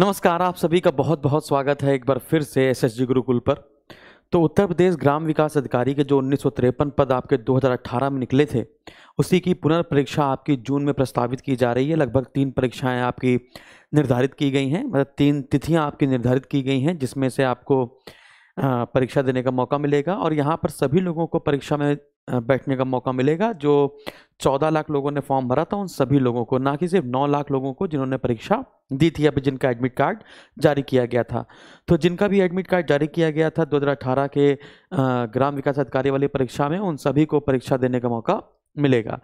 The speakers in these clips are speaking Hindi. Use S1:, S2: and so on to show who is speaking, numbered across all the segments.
S1: नमस्कार आप सभी का बहुत बहुत स्वागत है एक बार फिर से एसएसजी गुरुकुल पर तो उत्तर प्रदेश ग्राम विकास अधिकारी के जो उन्नीस पद आपके 2018 में निकले थे उसी की पुनर्परीक्षा आपकी जून में प्रस्तावित की जा रही है लगभग तीन परीक्षाएं आपकी निर्धारित की गई हैं मतलब तीन तिथियां आपकी निर्धारित की गई हैं जिसमें से आपको परीक्षा देने का मौका मिलेगा और यहाँ पर सभी लोगों को परीक्षा में बैठने का मौका मिलेगा जो चौदह लाख लोगों ने फॉर्म भरा था उन सभी लोगों को ना कि सिर्फ नौ लाख लोगों को जिन्होंने परीक्षा दी थी अभी जिनका एडमिट कार्ड जारी किया गया था तो जिनका भी एडमिट कार्ड जारी किया गया था दो के ग्राम विकास अधिकारी वाली परीक्षा में उन सभी को परीक्षा देने का मौका मिलेगा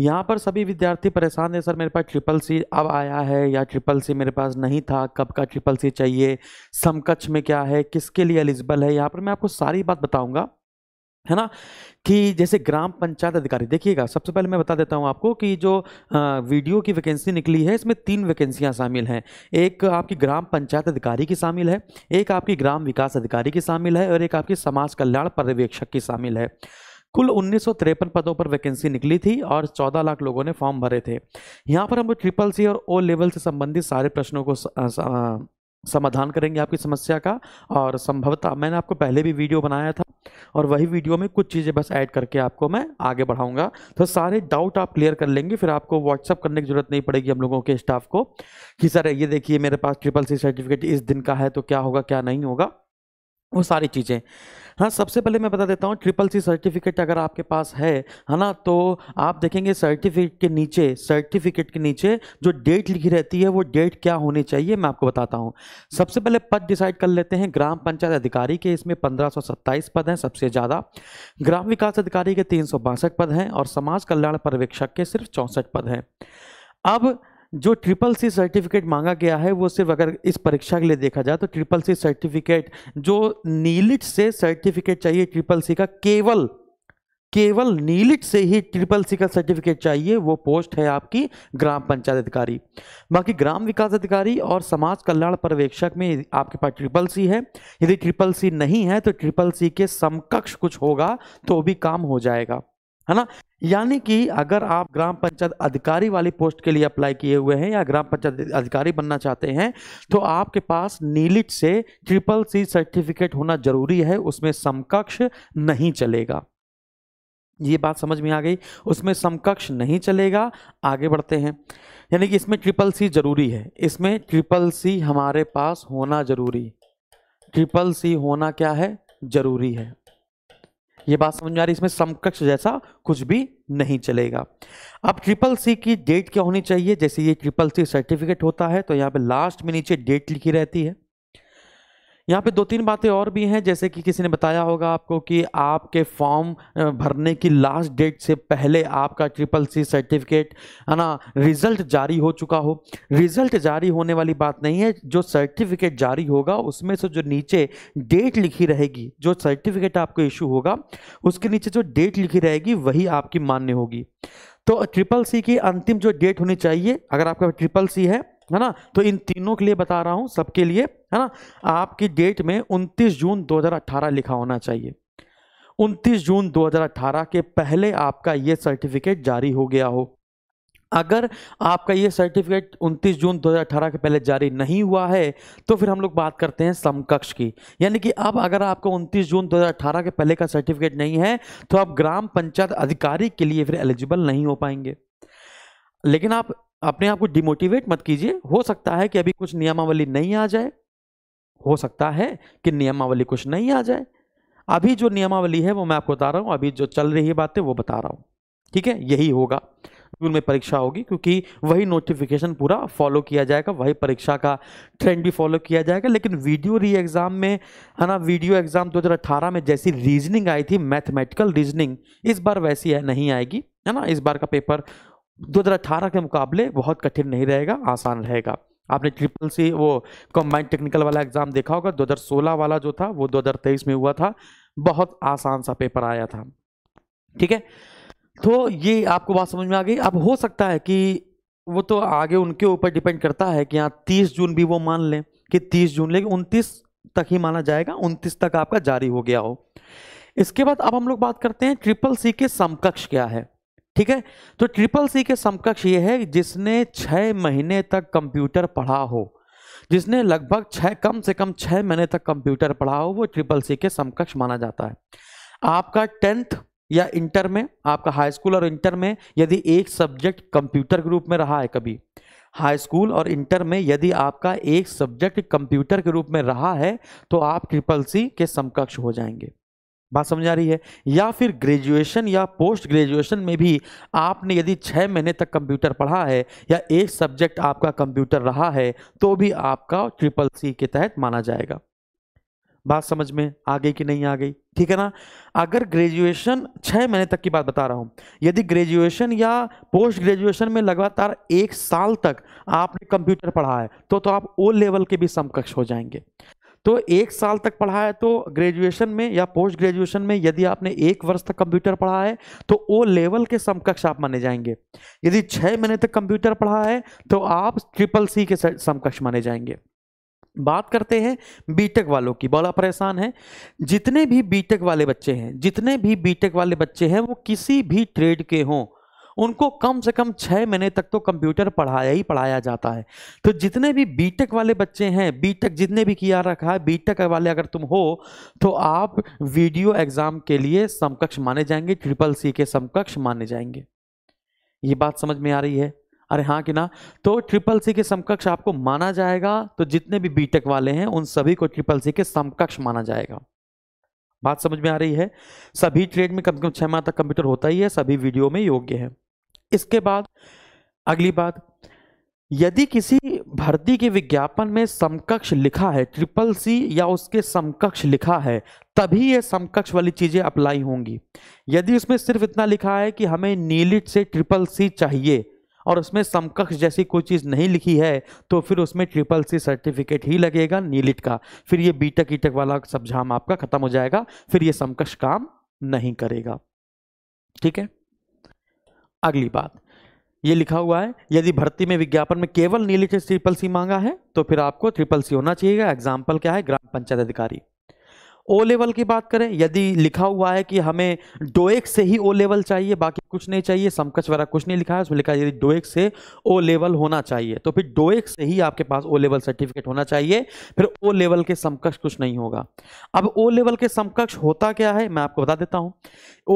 S1: यहाँ पर सभी विद्यार्थी परेशान हैं सर मेरे पास ट्रिपल सी अब आया है या ट्रिपल सी मेरे पास नहीं था कब का ट्रिपल सी चाहिए समकक्ष में क्या है किसके लिए एलिजिबल है यहाँ पर मैं आपको सारी बात बताऊँगा है ना कि जैसे ग्राम पंचायत अधिकारी देखिएगा सबसे पहले मैं बता देता हूं आपको कि जो वीडियो की वैकेंसी निकली है इसमें तीन वैकेंसियां शामिल हैं एक आपकी ग्राम पंचायत अधिकारी की शामिल है एक आपकी ग्राम विकास अधिकारी की शामिल है और एक आपकी समाज कल्याण पर्यवेक्षक की शामिल है कुल उन्नीस पदों पर वैकेंसी निकली थी और 14 लाख लोगों ने फॉर्म भरे थे यहाँ पर हम ट्रिपल सी और ओ लेवल से संबंधित सारे प्रश्नों को समाधान करेंगे आपकी समस्या का और संभवतः मैंने आपको पहले भी वीडियो बनाया था और वही वीडियो में कुछ चीज़ें बस ऐड करके आपको मैं आगे बढ़ाऊंगा तो सारे डाउट आप क्लियर कर लेंगे फिर आपको व्हाट्सअप करने की जरूरत नहीं पड़ेगी हम लोगों के स्टाफ को कि सर ये देखिए मेरे पास ट्रिपल सी सर्टिफिकेट इस दिन का है तो क्या होगा क्या नहीं होगा वो सारी चीज़ें हाँ सबसे पहले मैं बता देता हूँ ट्रिपल सी सर्टिफिकेट अगर आपके पास है है ना तो आप देखेंगे सर्टिफिकेट के नीचे सर्टिफिकेट के नीचे जो डेट लिखी रहती है वो डेट क्या होनी चाहिए मैं आपको बताता हूँ सबसे पहले पद डिसाइड कर लेते हैं ग्राम पंचायत अधिकारी के इसमें सत्ताईस पद हैं सबसे ज़्यादा ग्राम विकास अधिकारी के तीन पद हैं और समाज कल्याण पर्यवेक्षक के सिर्फ चौंसठ पद हैं अब जो ट्रिपल सी सर्टिफिकेट मांगा गया है वो सिर्फ अगर इस परीक्षा के लिए देखा जाए तो ट्रिपल सी सर्टिफिकेट जो नीलिट से सर्टिफिकेट चाहिए ट्रिपल सी का केवल केवल नीलिट से ही ट्रिपल सी का सर्टिफिकेट चाहिए वो पोस्ट है आपकी ग्राम पंचायत अधिकारी बाकी ग्राम विकास अधिकारी और समाज कल्याण पर्यवेक्षक में आपके पास ट्रिपल सी है यदि ट्रिपल सी नहीं है तो ट्रिपल सी के समकक्ष कुछ होगा तो भी काम हो जाएगा है ना यानी कि अगर आप ग्राम पंचायत अधिकारी वाली पोस्ट के लिए अप्लाई किए हुए हैं या ग्राम पंचायत अधिकारी बनना चाहते हैं तो आपके पास नीलिट से ट्रिपल सी सर्टिफिकेट होना जरूरी है उसमें समकक्ष नहीं चलेगा ये बात समझ में आ गई उसमें समकक्ष नहीं चलेगा आगे बढ़ते हैं यानी कि इसमें ट्रिपल सी जरूरी है इसमें ट्रिपल सी हमारे पास होना जरूरी ट्रिपल सी होना क्या है जरूरी है ये बात समझ में आ रही इसमें समकक्ष जैसा कुछ भी नहीं चलेगा अब ट्रिपल सी की डेट क्या होनी चाहिए जैसे ये ट्रिपल सी सर्टिफिकेट होता है तो यहाँ पे लास्ट में नीचे डेट लिखी रहती है यहाँ पे दो तीन बातें और भी हैं जैसे कि किसी ने बताया होगा आपको कि आपके फॉर्म भरने की लास्ट डेट से पहले आपका ट्रिपल सी सर्टिफिकेट है ना रिजल्ट जारी हो चुका हो रिजल्ट जारी होने वाली बात नहीं है जो सर्टिफिकेट जारी होगा उसमें से जो नीचे डेट लिखी रहेगी जो सर्टिफिकेट आपको इशू होगा उसके नीचे जो डेट लिखी रहेगी वही आपकी मान्य होगी तो ट्रिपल सी की अंतिम जो डेट होनी चाहिए अगर आपका ट्रिपल सी है है ना तो इन तीनों के लिए बता रहा हूँ सबके लिए है ना आपकी डेट में 29 जून 2018 लिखा होना चाहिए 29 जून 2018 के पहले आपका ये सर्टिफिकेट जारी हो गया हो अगर आपका ये सर्टिफिकेट 29 जून 2018 के पहले जारी नहीं हुआ है तो फिर हम लोग बात करते हैं समकक्ष की यानी कि अब अगर आपको 29 जून 2018 के पहले का सर्टिफिकेट नहीं है तो आप ग्राम पंचायत अधिकारी के लिए फिर एलिजिबल नहीं हो पाएंगे लेकिन आप अपने आप को डिमोटिवेट मत कीजिए हो सकता है कि अभी कुछ नियमावली नहीं आ जाए हो सकता है कि नियमावली कुछ नहीं आ जाए अभी जो नियमावली है वो मैं आपको बता रहा हूँ अभी जो चल रही है बातें वो बता रहा हूँ ठीक है यही होगा जून में परीक्षा होगी क्योंकि वही नोटिफिकेशन पूरा फॉलो किया जाएगा वही परीक्षा का ट्रेंड भी फॉलो किया जाएगा लेकिन वीडियो री एग्ज़ाम में है ना वीडियो एग्ज़ाम 2018 में जैसी रीजनिंग आई थी मैथमेटिकल रीजनिंग इस बार वैसी है नहीं आएगी है ना इस बार का पेपर अठारह के मुकाबले बहुत कठिन नहीं रहेगा आसान रहेगा आपने ट्रिपल सी वो कम्बाइंड टेक्निकल वाला एग्जाम देखा होगा 2016 वाला जो था वो 2023 में हुआ था बहुत आसान सा पेपर आया था ठीक है तो ये आपको बात समझ में आ गई अब हो सकता है कि वो तो आगे उनके ऊपर डिपेंड करता है कि यहाँ तीस जून भी वो मान लें कि तीस जून लेकिन उनतीस तक ही माना जाएगा उनतीस तक आपका जारी हो गया हो इसके बाद अब हम लोग बात करते हैं ट्रिपल सी के समकक्ष क्या है ठीक है तो ट्रिपल सी के समकक्ष ये है जिसने छः महीने तक कंप्यूटर पढ़ा हो जिसने लगभग छः कम से कम छः महीने तक कंप्यूटर पढ़ा हो वो ट्रिपल सी के समकक्ष माना जाता है आपका टेंथ या इंटर में आपका हाई स्कूल और इंटर में यदि एक सब्जेक्ट कंप्यूटर के रूप में रहा है कभी हाई स्कूल और इंटर में यदि आपका एक सब्जेक्ट कंप्यूटर के रूप में रहा है तो आप ट्रिपल सी के समकक्ष हो जाएंगे बात समझ आ रही है या फिर ग्रेजुएशन या पोस्ट ग्रेजुएशन में भी आपने यदि छः महीने तक कंप्यूटर पढ़ा है या एक सब्जेक्ट आपका कंप्यूटर रहा है तो भी आपका ट्रिपल सी के तहत माना जाएगा बात समझ में आ गई कि नहीं आ गई ठीक है ना अगर ग्रेजुएशन छः महीने तक की बात बता रहा हूँ यदि ग्रेजुएशन या पोस्ट ग्रेजुएशन में लगातार एक साल तक आपने कंप्यूटर पढ़ा है तो तो आप ओ लेवल के भी समकक्ष हो जाएंगे तो एक साल तक पढ़ा है तो ग्रेजुएशन में या पोस्ट ग्रेजुएशन में यदि आपने एक वर्ष तक कंप्यूटर पढ़ा है तो ओ लेवल के समकक्ष आप माने जाएंगे यदि छः महीने तक कंप्यूटर पढ़ा है तो आप ट्रिपल सी के समकक्ष माने जाएंगे बात करते हैं बीटेक वालों की बड़ा परेशान है जितने भी बीटेक वाले बच्चे हैं जितने भी बीटेक वाले बच्चे हैं वो किसी भी ट्रेड के हों उनको कम से कम छः महीने तक तो कंप्यूटर पढ़ाया ही पढ़ाया जाता है तो जितने भी बीटेक वाले बच्चे हैं बीटेक जितने भी किया रखा है बीटेक वाले अगर तुम हो तो आप वीडियो एग्ज़ाम के लिए समकक्ष माने जाएंगे ट्रिपल सी के समकक्ष माने जाएंगे ये बात समझ में आ रही है अरे हाँ कि ना तो ट्रिपल सी के समकक्ष आपको माना जाएगा तो जितने भी बीटेक वाले हैं उन सभी को ट्रिपल सी के समकक्ष माना जाएगा बात समझ में आ रही है सभी ट्रेड में कम से कम छः माह तक कंप्यूटर होता ही है सभी वीडियो में योग्य है इसके बाद अगली बात यदि किसी भर्ती के विज्ञापन में समकक्ष लिखा है ट्रिपल सी या उसके समकक्ष लिखा है तभी ये समकक्ष वाली चीज़ें अप्लाई होंगी यदि उसमें सिर्फ इतना लिखा है कि हमें नीलिट से ट्रिपल सी चाहिए और उसमें समकक्ष जैसी कोई चीज़ नहीं लिखी है तो फिर उसमें ट्रिपल सी सर्टिफिकेट ही लगेगा नीलिट का फिर ये बीटक ईटक e वाला सब झाम आपका खत्म हो जाएगा फिर ये समकक्ष काम नहीं करेगा ठीक है अगली बात ये लिखा हुआ है यदि भर्ती में विज्ञापन में केवल नीलिट ट्रिपल सी मांगा है तो फिर आपको ट्रिपल सी होना चाहिए एग्जाम्पल क्या है ग्राम पंचायत अधिकारी ओ लेवल की बात करें यदि लिखा हुआ है कि हमें डोएक से ही ओ लेवल चाहिए बाकी कुछ नहीं चाहिए समकक्ष वगैरह कुछ नहीं लिखा है उसमें लिखा है यदि डोएक से ओ लेवल होना चाहिए तो फिर डोएक से ही आपके पास ओ लेवल सर्टिफिकेट होना चाहिए फिर ओ लेवल के समकक्ष कुछ नहीं होगा अब ओ लेवल के समकक्ष होता क्या है मैं आपको बता देता हूँ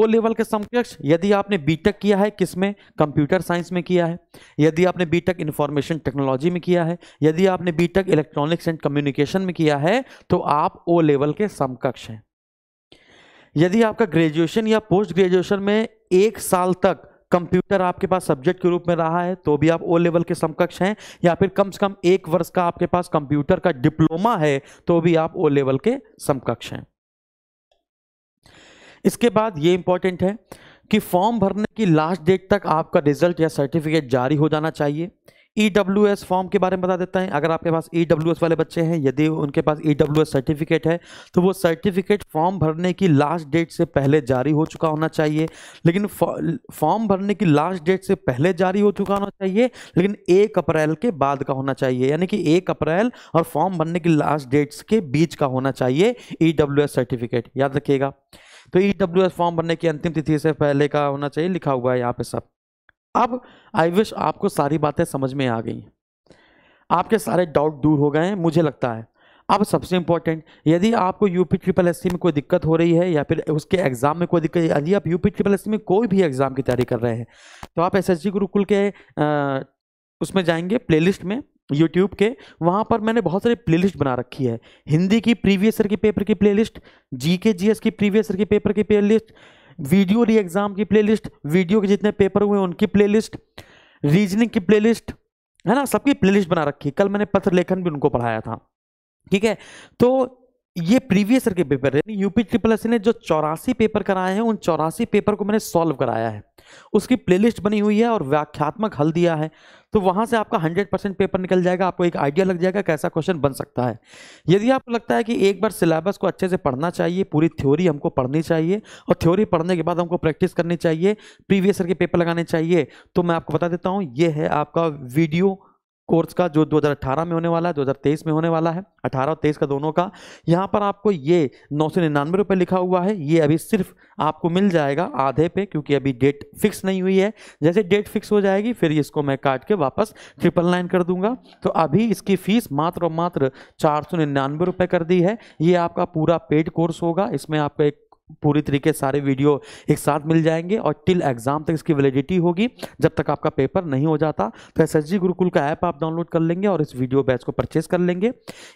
S1: ओ लेवल के समकक्ष यदि आपने टेक किया है किसमें कंप्यूटर साइंस में किया है यदि आपने बी टेक इंफॉर्मेशन टेक्नोलॉजी में किया है यदि आपने B tech electronics and communication में किया है तो आप ओ लेवल के समकक्ष समकक्ष हैं यदि आपका ग्रेजुएशन या पोस्ट ग्रेजुएशन में एक साल तक कंप्यूटर आपके पास सब्जेक्ट के रूप में रहा है तो भी आप ओ लेवल के समकक्ष हैं या फिर कम से कम एक वर्ष का आपके पास कंप्यूटर का डिप्लोमा है तो भी आप ओ लेवल के समकक्ष हैं इसके बाद ये इंपॉर्टेंट है कि फॉर्म भरने की लास्ट डेट तक आपका रिजल्ट या सर्टिफिकेट जारी हो जाना चाहिए ई डब्ल्यू एस फॉर्म के बारे में बता देता है अगर आपके पास ई डब्ल्यू एस वाले बच्चे हैं यदि उनके पास ई डब्ल्यू एस सर्टिफिकेट है तो वो सर्टिफिकेट फॉर्म भरने की लास्ट डेट से पहले जारी हो चुका होना चाहिए लेकिन फॉर्म भरने की लास्ट डेट से पहले जारी हो चुका होना चाहिए लेकिन एक अप्रैल के बाद का होना चाहिए यानी कि एक अप्रैल और फॉर्म भरने की लास्ट डेट्स के बीच का होना चाहिए ई डब्ल्यू एस सर्टिफिकेट याद रखिएगा तो ई डब्ल्यू एस फॉर्म भरने की अंतिम तिथि से पहले का होना चाहिए लिखा हुआ है यहाँ पे सब अब आई विश आपको सारी बातें समझ में आ गई आपके सारे डाउट दूर हो गए हैं मुझे लगता है अब सबसे इंपॉर्टेंट यदि आपको यूपी ट्रिपल एस में कोई दिक्कत हो रही है या फिर उसके एग्ज़ाम में कोई दिक्कत यदि आप यूपी ट्रिपल एस में कोई भी एग्ज़ाम की तैयारी कर रहे हैं तो आप एस एस गुरुकुल के आ, उसमें जाएंगे प्लेलिस्ट में यूट्यूब के वहाँ पर मैंने बहुत सारी प्लेलिस्ट बना रखी है हिंदी की प्रीवियस ईयर के पेपर की प्लेलिस्ट जीके जीएस की प्रीवियस ईयर के पेपर की प्लेलिस्ट वीडियो री एग्जाम की प्लेलिस्ट वीडियो के जितने पेपर हुए उनकी प्लेलिस्ट रीजनिंग की प्लेलिस्ट है ना सबकी प्लेलिस्ट बना रखी कल मैंने पत्र लेखन भी उनको पढ़ाया था ठीक है तो ये प्रीवियस ईयर के पेपर यूपी ट्रिपल एस ने जो चौरासी पेपर कराए हैं उन चौरासी पेपर को मैंने सॉल्व कराया है उसकी प्लेलिस्ट बनी हुई है और व्याख्यात्मक हल दिया है तो वहाँ से आपका 100 परसेंट पेपर निकल जाएगा आपको एक आइडिया लग जाएगा कैसा क्वेश्चन बन सकता है यदि आपको लगता है कि एक बार सिलेबस को अच्छे से पढ़ना चाहिए पूरी थ्योरी हमको पढ़नी चाहिए और थ्योरी पढ़ने के बाद हमको प्रैक्टिस करनी चाहिए प्रीवियस ईयर के पेपर लगाने चाहिए तो मैं आपको बता देता हूँ ये है आपका वीडियो कोर्स का जो 2018 में होने वाला है 2023 में होने वाला है 18 और 23 का दोनों का यहाँ पर आपको ये नौ सौ निन्यानवे रुपये लिखा हुआ है ये अभी सिर्फ आपको मिल जाएगा आधे पे क्योंकि अभी डेट फिक्स नहीं हुई है जैसे डेट फिक्स हो जाएगी फिर इसको मैं काट के वापस ट्रिपल नाइन कर दूंगा तो अभी इसकी फीस मात्र और मात्र चार सौ निन्यानवे रुपये कर दी है ये आपका पूरा पेड कोर्स होगा इसमें आपका एक पूरी तरीके सारे वीडियो एक साथ मिल जाएंगे और टिल एग्जाम तक इसकी वैलिडिटी होगी जब तक आपका पेपर नहीं हो जाता तो एस एस गुरुकुल का ऐप आप डाउनलोड कर लेंगे और इस वीडियो बैच को परचेज कर लेंगे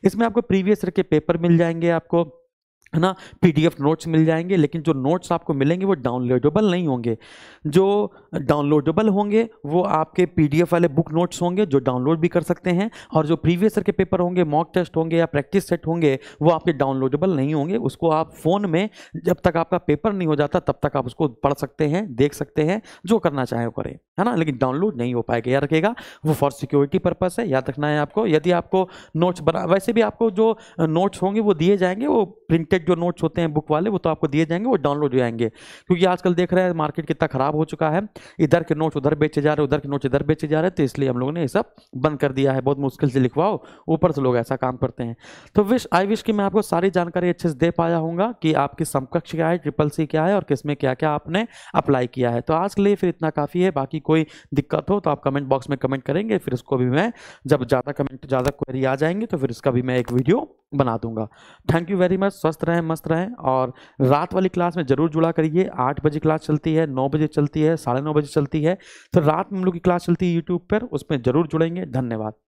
S1: इसमें आपको प्रीवियस ईयर के पेपर मिल जाएंगे आपको है ना पीडीएफ नोट्स मिल जाएंगे लेकिन जो नोट्स आपको मिलेंगे वो डाउनलोडेबल नहीं होंगे जो डाउनलोडेबल होंगे वो आपके पीडीएफ वाले बुक नोट्स होंगे जो डाउनलोड भी कर सकते हैं और जो प्रीवियस ईयर के पेपर होंगे मॉक टेस्ट होंगे या प्रैक्टिस सेट होंगे वो आपके डाउनलोडेबल नहीं होंगे उसको आप फ़ोन में जब तक आपका पेपर नहीं हो जाता तब तक आप उसको पढ़ सकते हैं देख सकते हैं जो करना चाहें वो करें है ना लेकिन डाउनलोड नहीं हो पाएगा याद रखेगा वो फॉर सिक्योरिटी पर्पस है याद रखना है आपको यदि आपको नोट्स बना वैसे भी आपको जो नोट्स होंगे वो दिए जाएंगे वो प्रिंटेड जो नोट्स होते हैं बुक वाले वो तो आपको दिए जाएंगे वो डाउनलोड हो जाएंगे क्योंकि आजकल देख रहे हैं मार्केट कितना ख़राब हो चुका है इधर के नोट्स उधर बेचे जा रहे उधर के नोट्स इधर बेचे जा रहे तो इसलिए हम लोगों ने ये सब बंद कर दिया है बहुत मुश्किल से लिखवाओ ऊपर से लोग ऐसा काम करते हैं तो विश आई विश की मैं आपको सारी जानकारी अच्छे से दे पाया हूँ कि आपकी समकक्ष क्या है ट्रिपल सी क्या है और किसमें क्या क्या आपने अप्लाई किया है तो आज के लिए फिर इतना काफ़ी है बाकी कोई दिक्कत हो तो आप कमेंट बॉक्स में कमेंट करेंगे फिर उसको भी मैं जब ज़्यादा कमेंट ज़्यादा क्वेरी आ जाएंगे तो फिर इसका भी मैं एक वीडियो बना दूंगा थैंक यू वेरी मच स्वस्थ रहें मस्त रहें और रात वाली क्लास में ज़रूर जुड़ा करिए आठ बजे क्लास चलती है नौ बजे चलती है साढ़े नौ बजे चलती है तो रात में हम लोग की क्लास चलती है यूट्यूब पर उसमें ज़रूर जुड़ेंगे धन्यवाद